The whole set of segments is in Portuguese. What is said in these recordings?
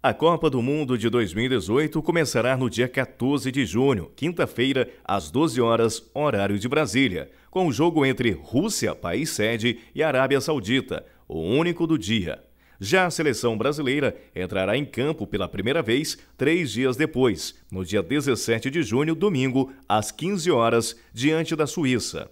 A Copa do Mundo de 2018 começará no dia 14 de junho, quinta-feira, às 12 horas, horário de Brasília, com o jogo entre Rússia, país sede, e Arábia Saudita, o único do dia. Já a seleção brasileira entrará em campo pela primeira vez três dias depois, no dia 17 de junho, domingo, às 15 horas, diante da Suíça.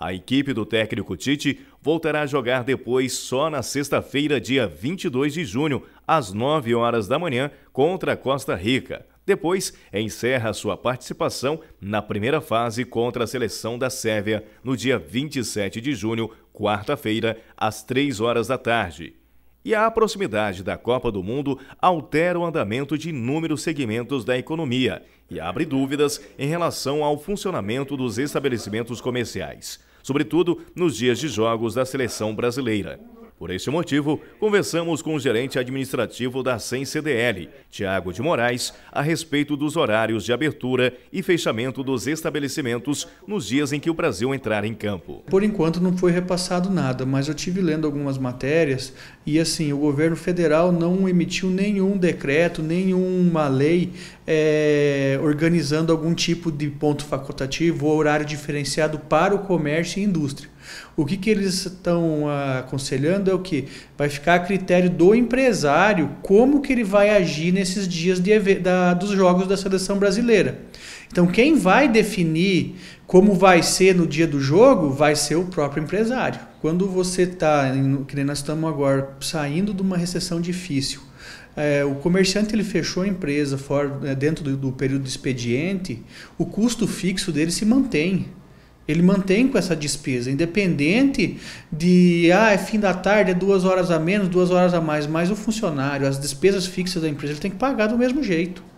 A equipe do técnico Tite voltará a jogar depois só na sexta-feira, dia 22 de junho, às 9 horas da manhã contra a Costa Rica. Depois, encerra sua participação na primeira fase contra a seleção da Sérvia no dia 27 de junho, quarta-feira, às 3 horas da tarde. E a proximidade da Copa do Mundo altera o andamento de inúmeros segmentos da economia e abre dúvidas em relação ao funcionamento dos estabelecimentos comerciais, sobretudo nos dias de jogos da seleção brasileira. Por esse motivo, conversamos com o gerente administrativo da SEM-CDL, Tiago de Moraes, a respeito dos horários de abertura e fechamento dos estabelecimentos nos dias em que o Brasil entrar em campo. Por enquanto não foi repassado nada, mas eu tive lendo algumas matérias e assim, o governo federal não emitiu nenhum decreto, nenhuma lei é, organizando algum tipo de ponto facultativo ou horário diferenciado para o comércio e indústria. O que, que eles estão ah, aconselhando é o que vai ficar a critério do empresário como que ele vai agir nesses dias de, da, dos jogos da seleção brasileira. Então quem vai definir como vai ser no dia do jogo vai ser o próprio empresário. Quando você está, que nem nós estamos agora, saindo de uma recessão difícil, é, o comerciante ele fechou a empresa fora, né, dentro do, do período de expediente, o custo fixo dele se mantém. Ele mantém com essa despesa, independente de ah, é fim da tarde, é duas horas a menos, duas horas a mais, mas o funcionário, as despesas fixas da empresa, ele tem que pagar do mesmo jeito.